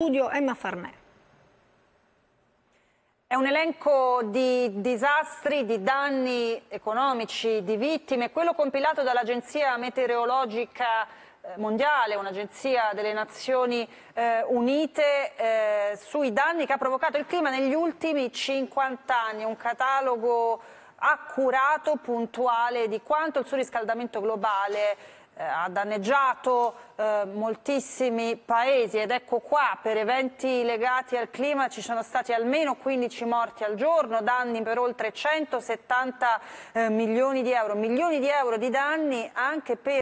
Studio Emma Farnè. È un elenco di disastri, di danni economici, di vittime, quello compilato dall'Agenzia Meteorologica eh, Mondiale, un'agenzia delle Nazioni eh, Unite, eh, sui danni che ha provocato il clima negli ultimi 50 anni, un catalogo accurato, puntuale di quanto il surriscaldamento globale eh, ha danneggiato eh, moltissimi paesi ed ecco qua per eventi legati al clima ci sono stati almeno 15 morti al giorno, danni per oltre 170 eh, milioni di euro, milioni di euro di danni anche per